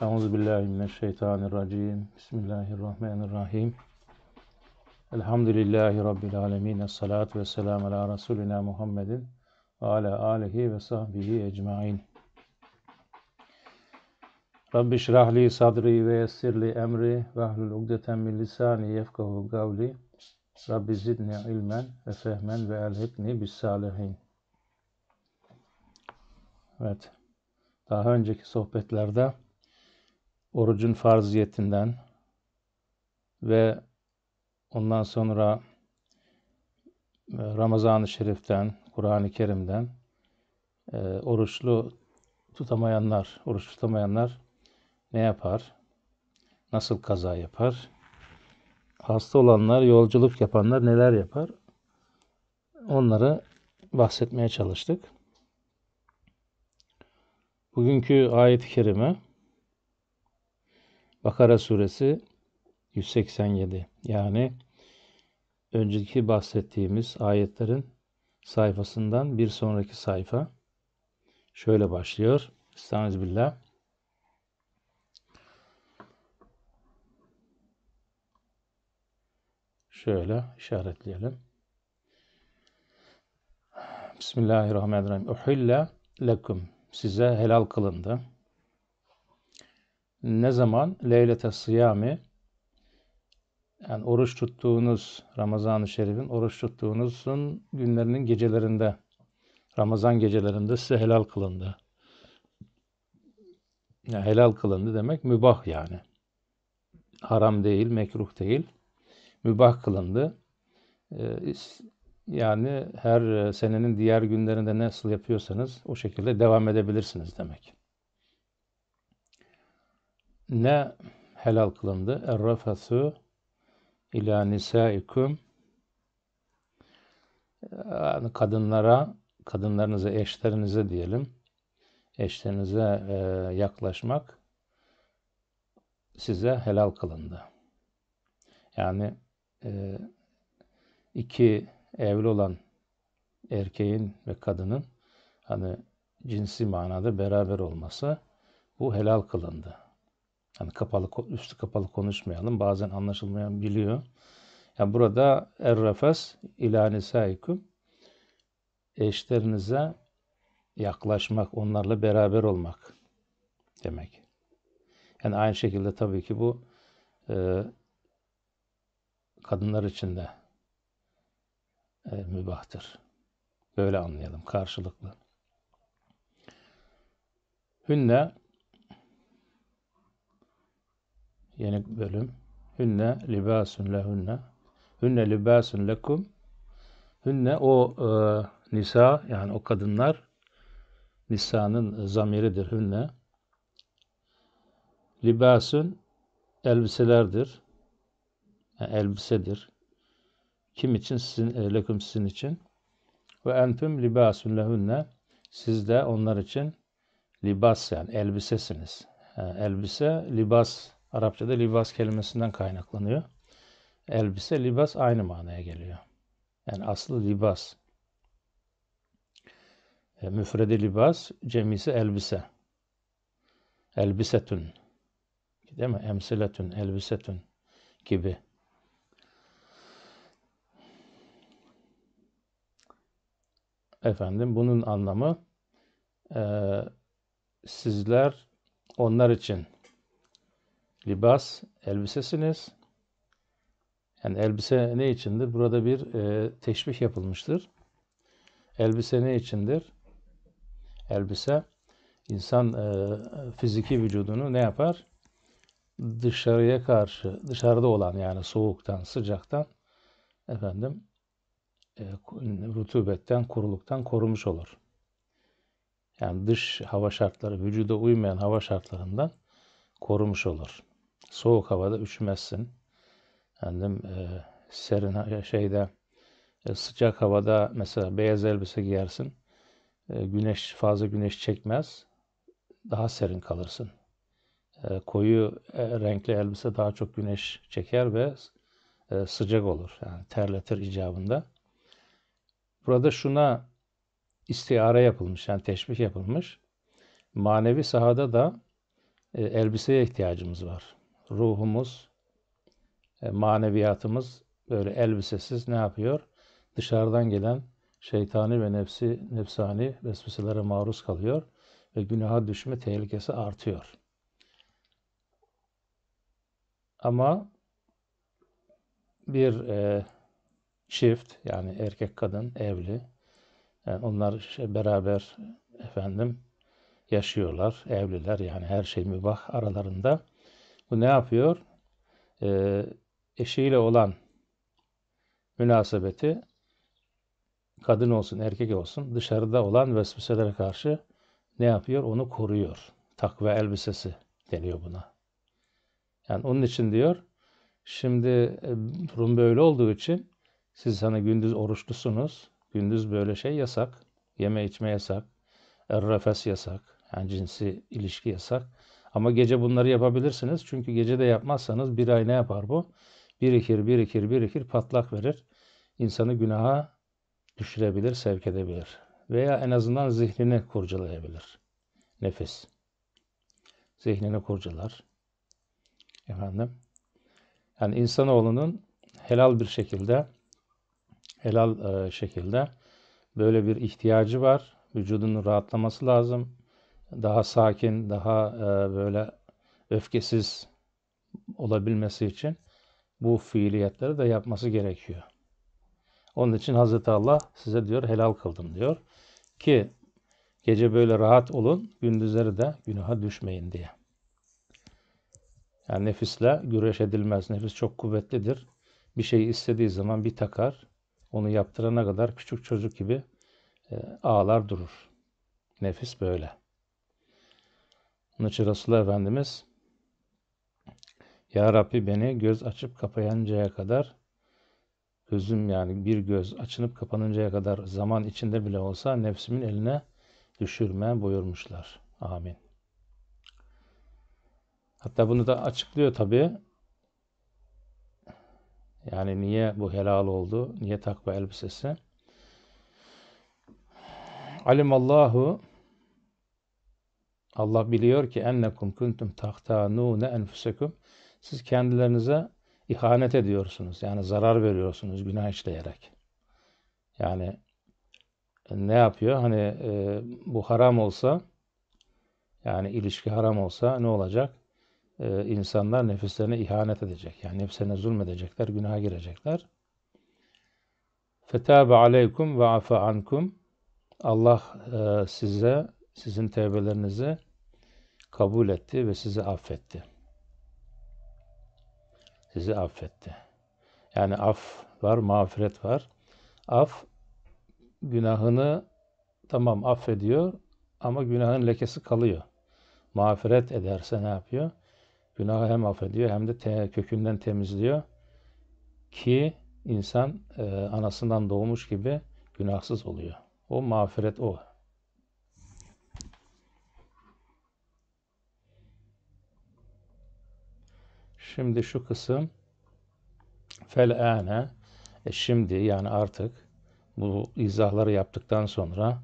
Euzu billahi mineşşeytanirracim. Bismillahirrahmanirrahim. Elhamdülillahi rabbil alamin. Salat ve selam ala rasulina Muhammedin ve ala alihi ve sahbihi ecmaîn. Rabbi şrah li sadri ve yessir li emri ve ahlul ugdeten min lisani yefkahu Gavli Rabbi zidni ilmen ve fehmen ve elhikni bis salihin. Evet. Daha önceki sohbetlerde orucun farziyetinden ve ondan sonra e, Ramazan-ı Şerif'ten, Kur'an-ı Kerim'den e, oruçlu tutamayanlar, oruç tutamayanlar ne yapar? Nasıl kaza yapar? Hasta olanlar, yolculuk yapanlar neler yapar? Onları bahsetmeye çalıştık. Bugünkü ayet-i kerime Bakara suresi 187 yani önceki bahsettiğimiz ayetlerin sayfasından bir sonraki sayfa şöyle başlıyor. Estağfirullah. Şöyle işaretleyelim. Bismillahirrahmanirrahim. Uhille lekum. Size helal kılındı. Ne zaman? Leylete sıyami. Yani oruç tuttuğunuz Ramazan-ı Şerif'in oruç tuttuğunuzun günlerinin gecelerinde Ramazan gecelerinde size helal kılındı. Yani helal kılındı demek mübah yani. Haram değil, mekruh değil. Mübah kılındı. Ee, yani her e, senenin diğer günlerinde nasıl yapıyorsanız o şekilde devam edebilirsiniz demek ne helal kılındı? Errafasu ila nisaikum kadınlara, kadınlarınıza, eşlerinize diyelim, eşlerinize e, yaklaşmak size helal kılındı. Yani e, iki evli olan erkeğin ve kadının hani cinsi manada beraber olması bu helal kılındı. Hani kapalı üstü kapalı konuşmayalım. Bazen anlaşılmayan biliyor. Yani burada errefes ila nisaikum eşlerinize yaklaşmak, onlarla beraber olmak demek. Yani aynı şekilde tabii ki bu e, kadınlar için de e, mübahtır. Böyle anlayalım karşılıklı. Hünne Yeni bölüm. Hünne libasun lehunne. Hünne libasun lekum. Hünne o e, nisa yani o kadınlar nisanın zamiridir hünne. Libasun elbiselerdir. Yani e, elbisedir. Kim için? Sizin, e, lekum sizin için. Ve entüm libasun lehunne. Siz de onlar için libas yani elbisesiniz. Yani e, elbise libas Arapçada libas kelimesinden kaynaklanıyor. Elbise, libas aynı manaya geliyor. Yani aslı libas. E, müfredi libas, cemisi elbise. Elbisetün. Değil mi? Emsiletün, elbisetün gibi. Efendim bunun anlamı e, sizler onlar için libas elbisesiniz. Yani elbise ne içindir? Burada bir e, teşbih yapılmıştır. Elbise ne içindir? Elbise insan e, fiziki vücudunu ne yapar? Dışarıya karşı, dışarıda olan yani soğuktan, sıcaktan efendim e, rutubetten, kuruluktan korumuş olur. Yani dış hava şartları, vücuda uymayan hava şartlarından korumuş olur soğuk havada üşümezsin. Efendim e, serin şeyde e, sıcak havada mesela beyaz elbise giyersin. E, güneş fazla güneş çekmez. Daha serin kalırsın. E, koyu e, renkli elbise daha çok güneş çeker ve e, sıcak olur. Yani terletir icabında. Burada şuna istiare yapılmış yani teşbih yapılmış. Manevi sahada da e, elbiseye ihtiyacımız var ruhumuz, e, maneviyatımız böyle elbisesiz ne yapıyor? Dışarıdan gelen şeytani ve nefsi, nefsani vesveselere maruz kalıyor ve günaha düşme tehlikesi artıyor. Ama bir e, çift yani erkek kadın evli yani onlar işte beraber efendim yaşıyorlar evliler yani her şey mübah aralarında bu ne yapıyor? Ee, eşiyle olan münasebeti kadın olsun erkek olsun dışarıda olan vesveselere karşı ne yapıyor? Onu koruyor. Takva elbisesi deniyor buna. Yani onun için diyor şimdi e, durum böyle olduğu için siz hani gündüz oruçlusunuz. Gündüz böyle şey yasak. Yeme içme yasak. Errefes yasak. Yani cinsi ilişki yasak. Ama gece bunları yapabilirsiniz. Çünkü gece de yapmazsanız bir ay ne yapar bu? Birikir, birikir, birikir, patlak verir. İnsanı günaha düşürebilir, sevk edebilir. Veya en azından zihnini kurcalayabilir. Nefis. Zihnini kurcalar. Efendim. Yani insanoğlunun helal bir şekilde helal e, şekilde böyle bir ihtiyacı var. Vücudunun rahatlaması lazım daha sakin, daha e, böyle öfkesiz olabilmesi için bu fiiliyetleri de yapması gerekiyor. Onun için Hazreti Allah size diyor helal kıldım diyor ki gece böyle rahat olun, gündüzleri de günaha düşmeyin diye. Yani nefisle güreş edilmez. Nefis çok kuvvetlidir. Bir şeyi istediği zaman bir takar. Onu yaptırana kadar küçük çocuk gibi e, ağlar durur. Nefis böyle. Onun için Resulullah Efendimiz Ya Rabbi beni göz açıp kapayıncaya kadar gözüm yani bir göz açınıp kapanıncaya kadar zaman içinde bile olsa nefsimin eline düşürme buyurmuşlar. Amin. Hatta bunu da açıklıyor tabi. Yani niye bu helal oldu? Niye takva elbisesi? Alimallahu Allah biliyor ki ennekum kuntum tahtanune enfusekum. Siz kendilerinize ihanet ediyorsunuz. Yani zarar veriyorsunuz günah işleyerek. Yani e, ne yapıyor? Hani e, bu haram olsa yani ilişki haram olsa ne olacak? E, insanlar nefislerine ihanet edecek. Yani nefsine zulmedecekler, günaha girecekler. Fetâbe aleykum ve afa ankum. Allah e, size, sizin tevbelerinizi kabul etti ve sizi affetti. Sizi affetti. Yani af var, mağfiret var. Af günahını tamam affediyor ama günahın lekesi kalıyor. Mağfiret ederse ne yapıyor? Günahı hem affediyor hem de te kökünden temizliyor ki insan e, anasından doğmuş gibi günahsız oluyor. O mağfiret o. Şimdi şu kısım fel'ane e şimdi yani artık bu izahları yaptıktan sonra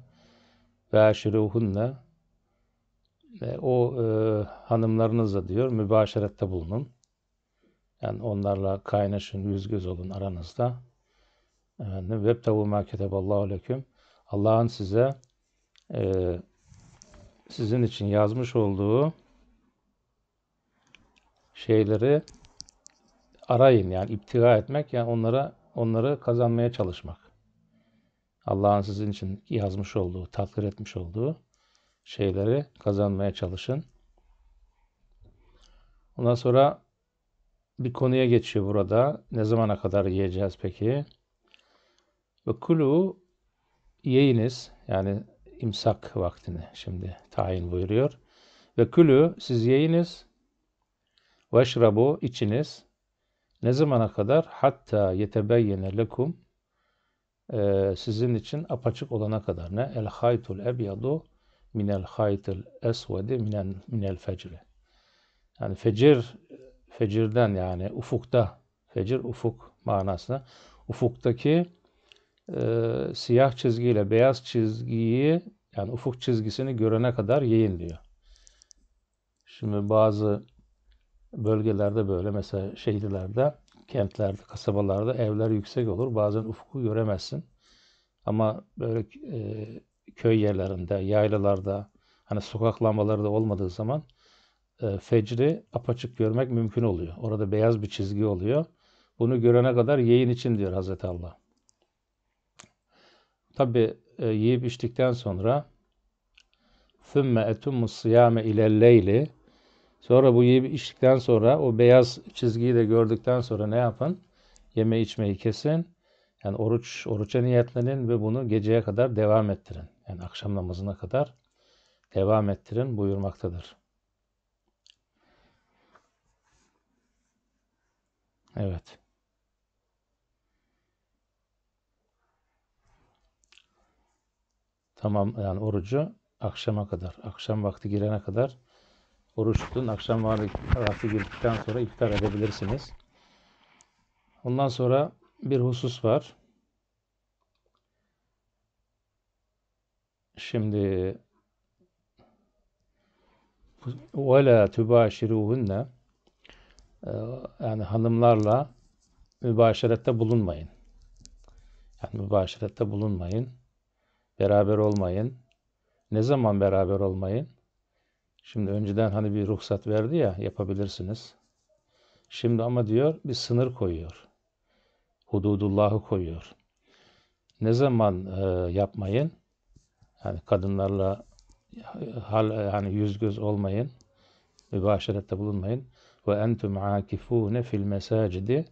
beşiruhunne e, o e, hanımlarınızla diyor mübaşerette bulunun. Yani onlarla kaynaşın, yüz göz olun aranızda. Efendim, ve tabu ma keteballahu leküm. Allah'ın size e, sizin için yazmış olduğu şeyleri arayın yani iptiga etmek yani onlara onları kazanmaya çalışmak. Allah'ın sizin için yazmış olduğu, takdir etmiş olduğu şeyleri kazanmaya çalışın. Ondan sonra bir konuya geçiyor burada. Ne zamana kadar yiyeceğiz peki? Ve kulu yiyiniz yani imsak vaktini şimdi tayin buyuruyor. Ve külü siz yiyiniz Veşrabu içiniz. Ne zamana kadar? Hatta yetebeyyene lekum e, sizin için apaçık olana kadar ne? El haytul ebyadu minel haytul esvedi minel, minel fecri. Yani fecir, fecirden yani ufukta, fecir ufuk manasına. Ufuktaki e, siyah çizgiyle beyaz çizgiyi yani ufuk çizgisini görene kadar yiyin diyor. Şimdi bazı bölgelerde böyle mesela şehirlerde, kentlerde, kasabalarda evler yüksek olur. Bazen ufku göremezsin. Ama böyle e, köy yerlerinde, yaylalarda, hani sokak lambaları da olmadığı zaman e, fecri apaçık görmek mümkün oluyor. Orada beyaz bir çizgi oluyor. Bunu görene kadar yiyin için diyor Hazreti Allah. Tabi e, yiyip içtikten sonra ثُمَّ اَتُمُّ الصِّيَامَ اِلَى اللَّيْلِ Sonra bu yiyip içtikten sonra o beyaz çizgiyi de gördükten sonra ne yapın? Yeme içmeyi kesin. Yani oruç, oruça niyetlenin ve bunu geceye kadar devam ettirin. Yani akşam namazına kadar devam ettirin buyurmaktadır. Evet. Tamam yani orucu akşama kadar, akşam vakti girene kadar oruç tutun. Akşam vakti girdikten sonra iftar edebilirsiniz. Ondan sonra bir husus var. Şimdi وَلَا تُبَاشِرُوهُنَّ ee, yani hanımlarla mübaşerette bulunmayın. Yani mübaşerette bulunmayın. Beraber olmayın. Ne zaman beraber olmayın? Şimdi önceden hani bir ruhsat verdi ya yapabilirsiniz. Şimdi ama diyor bir sınır koyuyor. Hududullah'ı koyuyor. Ne zaman e, yapmayın? Yani kadınlarla hal yani yüz göz olmayın. Mübaşerette bulunmayın. Ve entum akifune fil mesacidi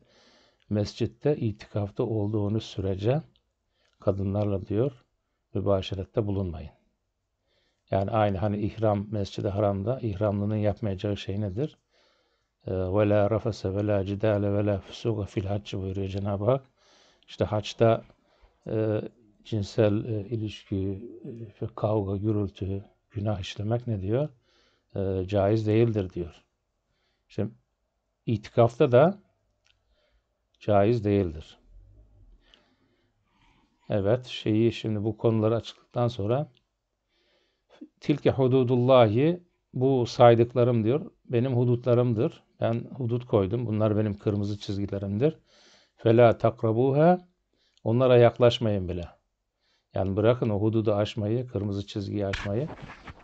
mescitte itikafta olduğunuz sürece kadınlarla diyor mübaşerette bulunmayın. Yani aynı hani ihram mescidi haramda ihramlının yapmayacağı şey nedir? Ee, ve la rafese ve la cidale ve la fusuga fil haccı buyuruyor Cenab-ı Hak. İşte haçta e, cinsel e, ilişki, e, kavga, gürültü, günah işlemek ne diyor? E, caiz değildir diyor. Şimdi itikafta da caiz değildir. Evet, şeyi şimdi bu konuları açıklıktan sonra tilke hududullahi bu saydıklarım diyor benim hudutlarımdır. Ben hudut koydum. Bunlar benim kırmızı çizgilerimdir. Fela takrabuha onlara yaklaşmayın bile. Yani bırakın o hududu aşmayı, kırmızı çizgiyi aşmayı.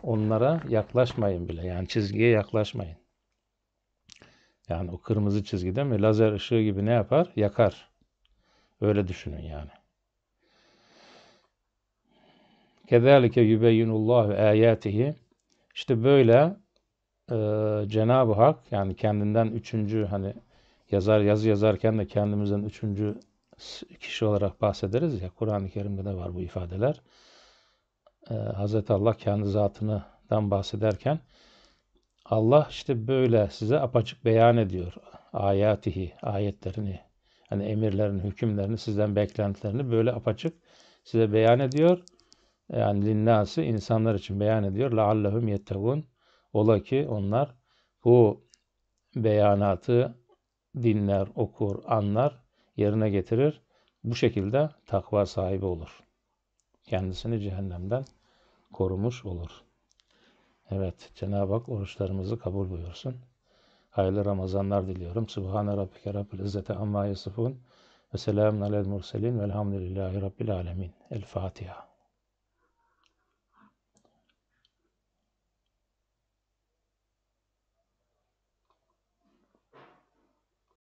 Onlara yaklaşmayın bile. Yani çizgiye yaklaşmayın. Yani o kırmızı çizgi değil mi? Lazer ışığı gibi ne yapar? Yakar. Öyle düşünün yani. Kezalike yubeyyinullahu ayatihi. İşte böyle e, Cenab-ı Hak yani kendinden üçüncü hani yazar yazı yazarken de kendimizden üçüncü kişi olarak bahsederiz ya Kur'an-ı Kerim'de de var bu ifadeler. Ee, Hazreti Allah kendi zatından bahsederken Allah işte böyle size apaçık beyan ediyor. Ayatihi, ayetlerini, hani emirlerini, hükümlerini, sizden beklentilerini böyle apaçık size beyan ediyor yani linnası insanlar için beyan ediyor. Leallehum yettevun. Ola ki onlar bu beyanatı dinler, okur, anlar, yerine getirir. Bu şekilde takva sahibi olur. Kendisini cehennemden korumuş olur. Evet, Cenab-ı Hak oruçlarımızı kabul buyursun. Hayırlı Ramazanlar diliyorum. Subhane Rabbike Rabbil İzzete Amma Yasifun ve Selamun Alel Murselin Velhamdülillahi Rabbil Alemin. El Fatiha.